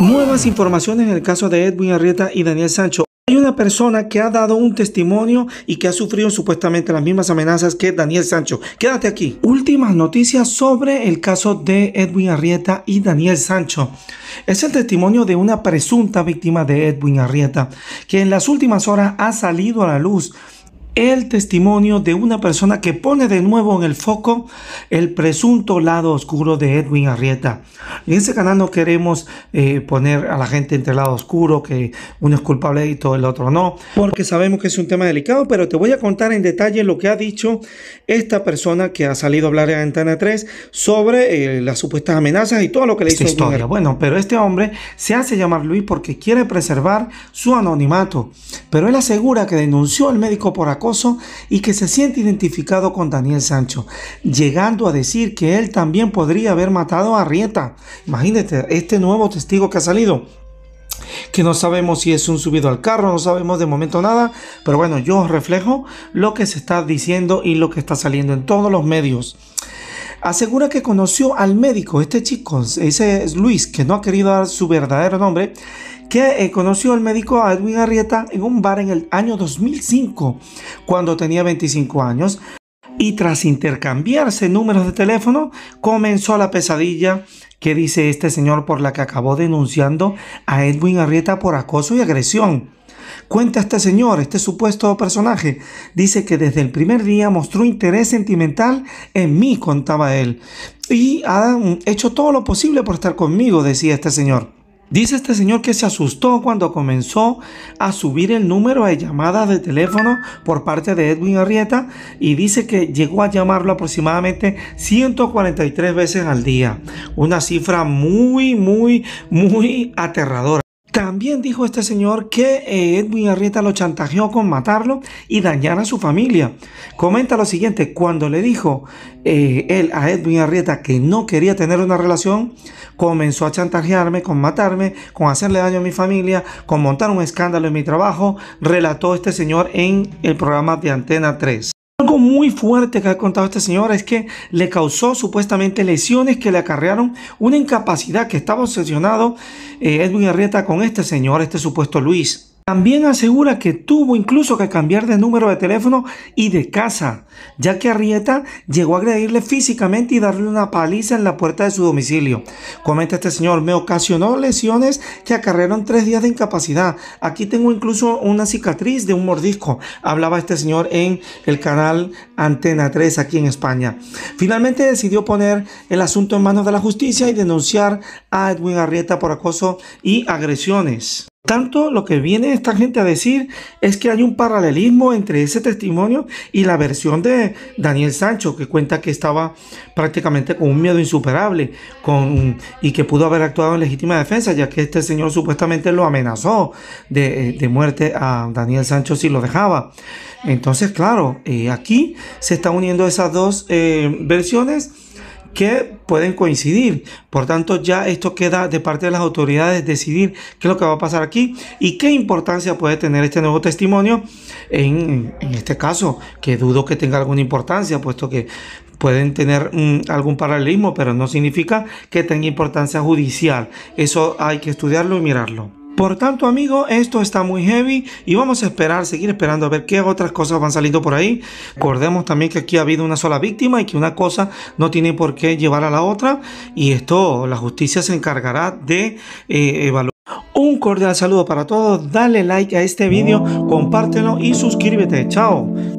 Nuevas informaciones en el caso de Edwin Arrieta y Daniel Sancho. Hay una persona que ha dado un testimonio y que ha sufrido supuestamente las mismas amenazas que Daniel Sancho. Quédate aquí. Últimas noticias sobre el caso de Edwin Arrieta y Daniel Sancho. Es el testimonio de una presunta víctima de Edwin Arrieta, que en las últimas horas ha salido a la luz el testimonio de una persona que pone de nuevo en el foco el presunto lado oscuro de Edwin Arrieta. En ese canal no queremos eh, poner a la gente entre el lado oscuro, que uno es culpable y todo el otro no, porque sabemos que es un tema delicado, pero te voy a contar en detalle lo que ha dicho esta persona que ha salido a hablar en Antena 3 sobre eh, las supuestas amenazas y todo lo que le hizo. bueno, pero este hombre se hace llamar Luis porque quiere preservar su anonimato, pero él asegura que denunció al médico por acoso y que se siente identificado con Daniel Sancho, llegando a decir que él también podría haber matado a Rieta. Imagínate, este nuevo testigo que ha salido que no sabemos si es un subido al carro, no sabemos de momento nada, pero bueno, yo reflejo lo que se está diciendo y lo que está saliendo en todos los medios asegura que conoció al médico, este chico, ese es Luis, que no ha querido dar su verdadero nombre, que eh, conoció al médico Edwin Arrieta en un bar en el año 2005, cuando tenía 25 años. Y tras intercambiarse números de teléfono, comenzó la pesadilla que dice este señor por la que acabó denunciando a Edwin Arrieta por acoso y agresión. Cuenta este señor, este supuesto personaje, dice que desde el primer día mostró interés sentimental en mí, contaba él, y ha mm, hecho todo lo posible por estar conmigo, decía este señor. Dice este señor que se asustó cuando comenzó a subir el número de llamadas de teléfono por parte de Edwin Arrieta y dice que llegó a llamarlo aproximadamente 143 veces al día. Una cifra muy, muy, muy aterradora. También dijo este señor que eh, Edwin Arrieta lo chantajeó con matarlo y dañar a su familia. Comenta lo siguiente, cuando le dijo eh, él a Edwin Arrieta que no quería tener una relación, comenzó a chantajearme con matarme, con hacerle daño a mi familia, con montar un escándalo en mi trabajo, relató este señor en el programa de Antena 3. Algo muy fuerte que ha contado este señor es que le causó supuestamente lesiones que le acarrearon una incapacidad que estaba obsesionado eh, Edwin Arrieta con este señor, este supuesto Luis. También asegura que tuvo incluso que cambiar de número de teléfono y de casa, ya que Arrieta llegó a agredirle físicamente y darle una paliza en la puerta de su domicilio. Comenta este señor, me ocasionó lesiones que acarrearon tres días de incapacidad. Aquí tengo incluso una cicatriz de un mordisco. Hablaba este señor en el canal Antena 3 aquí en España. Finalmente decidió poner el asunto en manos de la justicia y denunciar a Edwin Arrieta por acoso y agresiones. Tanto lo que viene esta gente a decir es que hay un paralelismo entre ese testimonio y la versión de Daniel Sancho, que cuenta que estaba prácticamente con un miedo insuperable con, y que pudo haber actuado en legítima defensa, ya que este señor supuestamente lo amenazó de, eh, muerte a Daniel Sancho si lo dejaba. Entonces, claro, eh, aquí se están uniendo esas dos eh, versiones que pueden coincidir. Por tanto, ya esto queda de parte de las autoridades decidir qué es lo que va a pasar aquí y qué importancia puede tener este nuevo testimonio en, este caso, que dudo que tenga alguna importancia, puesto que pueden tener mm, algún paralelismo, pero no significa que tenga importancia judicial. Eso hay que estudiarlo y mirarlo. Por tanto, amigo, esto está muy heavy y vamos a esperar, seguir esperando a ver qué otras cosas van saliendo por ahí. Recordemos también que aquí ha habido una sola víctima y que una cosa no tiene por qué llevar a la otra. Y esto, la justicia se encargará de eh, evaluar. Un cordial saludo para todos, dale like a este vídeo, compártelo y suscríbete. Chao.